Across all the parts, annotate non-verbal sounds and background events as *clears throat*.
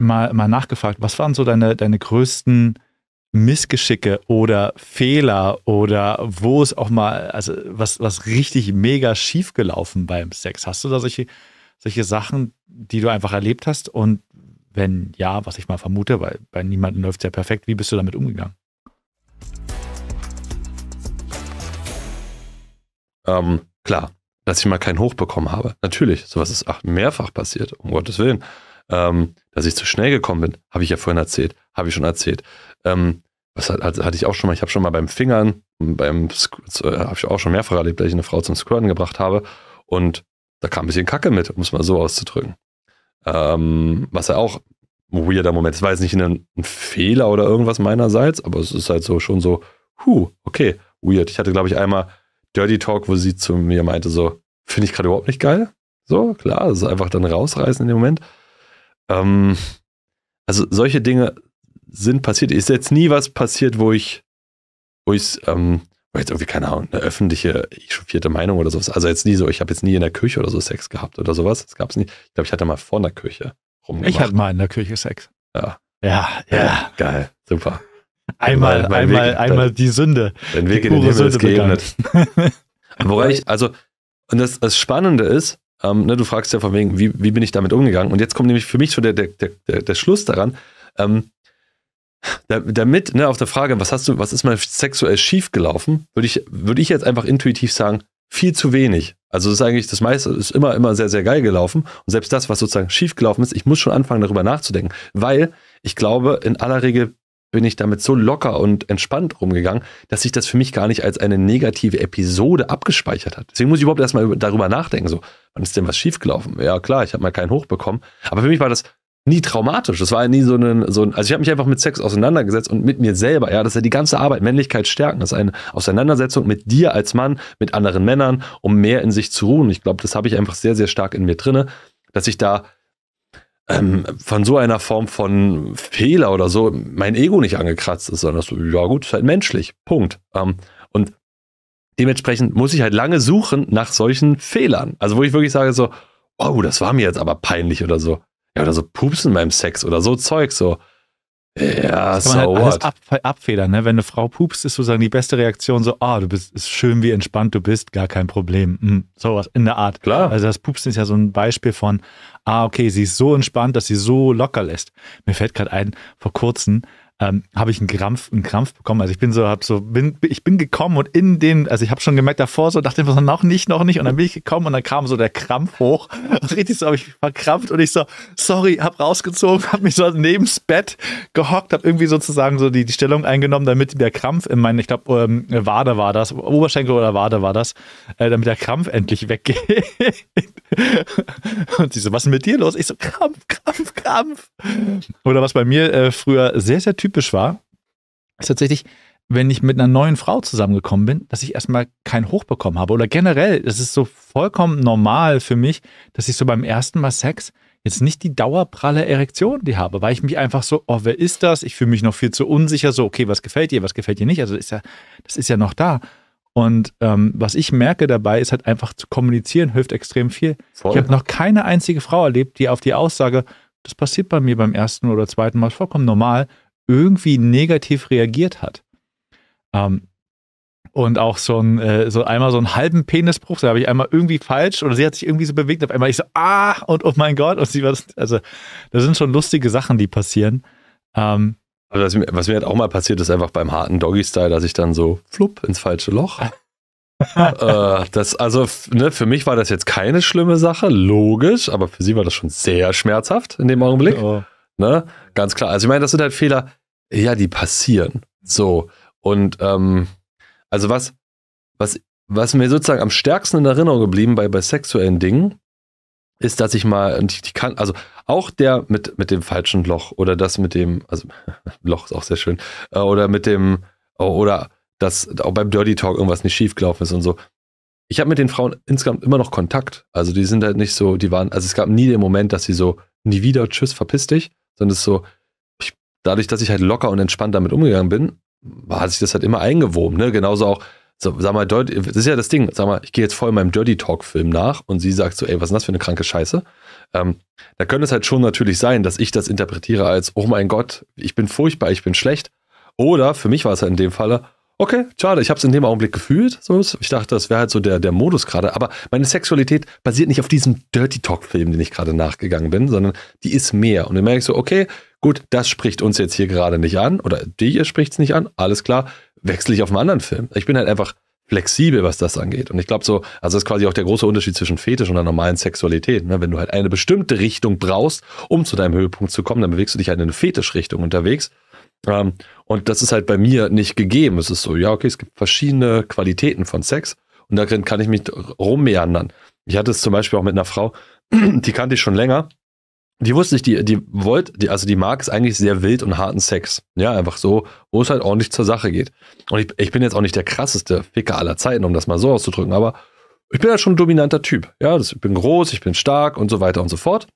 mal, mal nachgefragt, was waren so deine, deine größten Missgeschicke oder Fehler oder wo es auch mal, also was, was richtig mega schief gelaufen beim Sex? Hast du da solche, solche Sachen, die du einfach erlebt hast? Und wenn ja, was ich mal vermute, weil bei niemandem läuft es ja perfekt, wie bist du damit umgegangen? Ähm, klar, dass ich mal keinen Hoch bekommen habe. Natürlich, sowas ist ach, mehrfach passiert, um Gottes Willen. Ähm, dass ich zu schnell gekommen bin, habe ich ja vorhin erzählt, habe ich schon erzählt. Ähm, was hat, hatte ich auch schon mal, ich habe schon mal beim Fingern, beim äh, habe ich auch schon mehrfach erlebt, dass ich eine Frau zum Squirten gebracht habe und da kam ein bisschen Kacke mit, um es mal so auszudrücken. Ähm, was ja auch ein weirder Moment ist. War jetzt nicht ein, ein, Fehler oder irgendwas meinerseits, aber es ist halt so schon so, huh, okay, weird. Ich hatte, glaube ich, einmal Dirty Talk, wo sie zu mir meinte, so, finde ich gerade überhaupt nicht geil. So, klar, das also ist einfach dann rausreißen in dem Moment. Ähm, also solche Dinge sind passiert. Ist jetzt nie was passiert, wo ich, wo ich, ähm, wo jetzt irgendwie, keine Ahnung, eine öffentliche, echauffierte Meinung oder sowas. Also jetzt nie so, ich habe jetzt nie in der Kirche oder so Sex gehabt oder sowas. Das gab es nie. Ich glaube, ich hatte mal vor einer Kirche rumgemacht. Ich hatte mal in der Kirche Sex. Ja. Ja, ja. ja geil, super. Einmal, einmal, einmal, Weg, einmal die Sünde. Dein Weg die in den Himmel Sünde ist geebnet. *laughs* Wobei ich, also, und das, das Spannende ist, ähm, ne, du fragst ja von wegen, wie, wie bin ich damit umgegangen? Und jetzt kommt nämlich für mich schon der, der, der, der Schluss daran. Ähm, damit, ne, auf der Frage, was hast du, was ist mal sexuell schiefgelaufen, würde ich, würde ich jetzt einfach intuitiv sagen, viel zu wenig. Also das ist eigentlich das meiste ist immer immer sehr sehr geil gelaufen und selbst das was sozusagen schief gelaufen ist, ich muss schon anfangen darüber nachzudenken, weil ich glaube in aller Regel bin ich damit so locker und entspannt rumgegangen, dass sich das für mich gar nicht als eine negative Episode abgespeichert hat. Deswegen muss ich überhaupt erstmal darüber nachdenken, so, wann ist denn was schiefgelaufen? Ja, klar, ich habe mal keinen hochbekommen. Aber für mich war das nie traumatisch. Das war nie so ein, so ein also ich habe mich einfach mit Sex auseinandergesetzt und mit mir selber. Ja, das ist ja die ganze Arbeit. Männlichkeit stärken. Das ist eine Auseinandersetzung mit dir als Mann, mit anderen Männern, um mehr in sich zu ruhen. Ich glaube, das habe ich einfach sehr, sehr stark in mir drinne, dass ich da ähm, von so einer Form von Fehler oder so mein Ego nicht angekratzt ist, sondern so, ja gut, ist halt menschlich. Punkt. Ähm, und dementsprechend muss ich halt lange suchen nach solchen Fehlern. Also wo ich wirklich sage so, oh, das war mir jetzt aber peinlich oder so. Ja, oder so Pups in meinem Sex oder so Zeug so. Ja, das kann man so halt alles ab, abfedern. Ne? Wenn eine Frau pupst, ist sozusagen die beste Reaktion so, ah, oh, du bist ist schön, wie entspannt du bist, gar kein Problem. Hm, sowas in der Art. Klar. Also das Pupsen ist ja so ein Beispiel von, ah, okay, sie ist so entspannt, dass sie so locker lässt. Mir fällt gerade ein, vor kurzem ähm, habe ich einen Krampf, einen Krampf bekommen. Also ich bin so, hab so, bin, ich bin gekommen und in den, also ich habe schon gemerkt davor, so dachte ich, so, noch nicht, noch nicht. Und dann bin ich gekommen und dann kam so der Krampf hoch. *laughs* Und richtig so, habe ich verkrampft und ich so, sorry, habe rausgezogen, habe mich so neben das Bett gehockt, habe irgendwie sozusagen so die, die Stellung eingenommen, damit der Krampf in meinen, ich glaube, ähm, Wade war das, Oberschenkel oder Wade war das, äh, damit der Krampf endlich weggeht. *laughs* und sie so, was ist mit dir los? Ich so, Krampf, Krampf, Krampf. Oder was bei mir äh, früher sehr, sehr typisch typisch war, ist tatsächlich, wenn ich mit einer neuen Frau zusammengekommen bin, dass ich erstmal kein Hoch bekommen habe. Oder generell, das ist so vollkommen normal für mich, dass ich so beim ersten Mal Sex jetzt nicht die dauerpralle Erektion die habe, weil ich mich einfach so, oh, wer ist das? Ich fühle mich noch viel zu unsicher, so, okay, was gefällt dir, was gefällt dir nicht? Also ist ja, das ist ja noch da. Und ähm, was ich merke dabei, ist halt einfach zu kommunizieren, hilft extrem viel. Voll. Ich habe noch keine einzige Frau erlebt, die auf die Aussage, das passiert bei mir beim ersten oder zweiten Mal vollkommen normal, irgendwie negativ reagiert hat. Ähm, und auch so ein, äh, so einmal so einen halben Penisbruch, da habe ich einmal irgendwie falsch oder sie hat sich irgendwie so bewegt, auf einmal ich so, ah, und oh mein Gott, und sie war das, also da sind schon lustige Sachen, die passieren. Ähm, also was mir, was mir halt auch mal passiert ist, einfach beim harten Doggy-Style, dass ich dann so flupp ins falsche Loch. *laughs* äh, das, also, ne, für mich war das jetzt keine schlimme Sache, logisch, aber für sie war das schon sehr schmerzhaft in dem Augenblick. Oh. Ne? Ganz klar. Also, ich meine, das sind halt Fehler, ja, die passieren. So. Und ähm, also was, was, was mir sozusagen am stärksten in Erinnerung geblieben bei, bei sexuellen Dingen, ist, dass ich mal, die, die kann, also auch der mit, mit dem falschen Loch oder das mit dem, also *laughs* Loch ist auch sehr schön, äh, oder mit dem, oh, oder dass auch beim Dirty Talk irgendwas nicht schiefgelaufen ist und so. Ich habe mit den Frauen insgesamt immer noch Kontakt. Also die sind halt nicht so, die waren, also es gab nie den Moment, dass sie so, nie wieder, tschüss, verpiss dich, sondern es ist so, dadurch, dass ich halt locker und entspannt damit umgegangen bin, hat sich das halt immer eingewoben. Ne? Genauso auch, so, sag mal, das ist ja das Ding, sag mal, ich gehe jetzt voll meinem Dirty Talk-Film nach und sie sagt so, ey, was ist denn das für eine kranke Scheiße? Ähm, da könnte es halt schon natürlich sein, dass ich das interpretiere als, oh mein Gott, ich bin furchtbar, ich bin schlecht. Oder für mich war es halt in dem Falle, okay, schade, ich habe es in dem Augenblick gefühlt. So. Ich dachte, das wäre halt so der, der Modus gerade. Aber meine Sexualität basiert nicht auf diesem Dirty Talk-Film, den ich gerade nachgegangen bin, sondern die ist mehr. Und dann merke ich so, okay, gut, das spricht uns jetzt hier gerade nicht an oder die spricht es nicht an, alles klar, wechsle ich auf einen anderen Film. Ich bin halt einfach flexibel, was das angeht. Und ich glaube so, also das ist quasi auch der große Unterschied zwischen Fetisch und einer normalen Sexualität. Ne? Wenn du halt eine bestimmte Richtung brauchst, um zu deinem Höhepunkt zu kommen, dann bewegst du dich halt in eine Fetischrichtung unterwegs. Ähm, und das ist halt bei mir nicht gegeben. Es ist so, ja, okay, es gibt verschiedene Qualitäten von Sex und darin kann ich mich rummeandern. Ich hatte es zum Beispiel auch mit einer Frau, *clears throat* die kannte ich schon länger. Die wusste ich, die, die wollte, die, also die mag es eigentlich sehr wild und harten Sex. Ja, einfach so, wo es halt ordentlich zur Sache geht. Und ich, ich bin jetzt auch nicht der krasseste Ficker aller Zeiten, um das mal so auszudrücken, aber ich bin halt schon ein dominanter Typ. Ja, das, ich bin groß, ich bin stark und so weiter und so fort.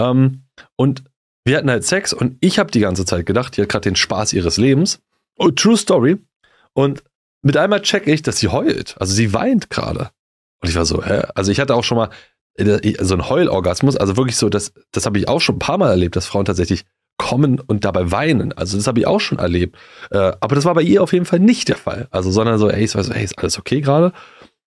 Ähm, und wir hatten halt Sex und ich habe die ganze Zeit gedacht, die hat gerade den Spaß ihres Lebens. Oh, true Story. Und mit einmal checke ich, dass sie heult. Also sie weint gerade. Und ich war so, hä? Also ich hatte auch schon mal äh, so einen Heulorgasmus. Also wirklich so, das, das habe ich auch schon ein paar Mal erlebt, dass Frauen tatsächlich kommen und dabei weinen. Also das habe ich auch schon erlebt. Äh, aber das war bei ihr auf jeden Fall nicht der Fall. Also sondern so, ey, ich war so, ey, ist alles okay gerade?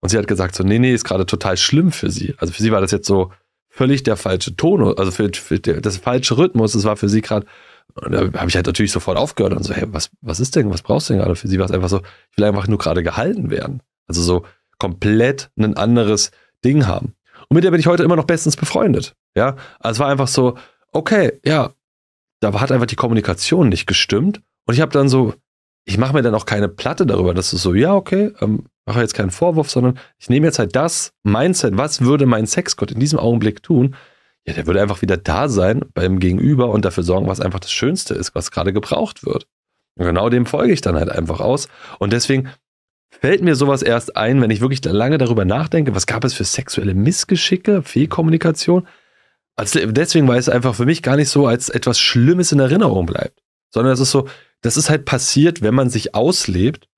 Und sie hat gesagt so, nee, nee, ist gerade total schlimm für sie. Also für sie war das jetzt so, völlig der falsche Ton, also für, für der, das falsche Rhythmus. Das war für sie gerade. Und da habe ich halt natürlich sofort aufgehört und so, hey, was, was ist denn, was brauchst du denn gerade? Für sie war es einfach so, ich will einfach nur gerade gehalten werden. Also so komplett ein anderes Ding haben. Und mit der bin ich heute immer noch bestens befreundet. Ja, also es war einfach so, okay, ja, da hat einfach die Kommunikation nicht gestimmt. Und ich habe dann so, ich mache mir dann auch keine Platte darüber. dass ist so, ja, okay, ähm, mache jetzt keinen Vorwurf, sondern ich nehme jetzt halt das Mindset, was würde mein Sexgott in diesem Augenblick tun? Ja, der würde einfach wieder da sein beim Gegenüber und dafür sorgen, was einfach das Schönste ist, was gerade gebraucht wird. Und genau dem folge ich dann halt einfach aus. Und deswegen fällt mir sowas erst ein, wenn ich wirklich lange darüber nachdenke, was gab es für sexuelle Missgeschicke, Fehlkommunikation. Also deswegen, weil es einfach für mich gar nicht so als etwas Schlimmes in Erinnerung bleibt, sondern es ist so, das ist halt passiert, wenn man sich auslebt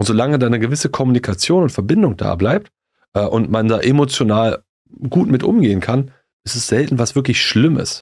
und solange da eine gewisse Kommunikation und Verbindung da bleibt äh, und man da emotional gut mit umgehen kann, ist es selten was wirklich Schlimmes.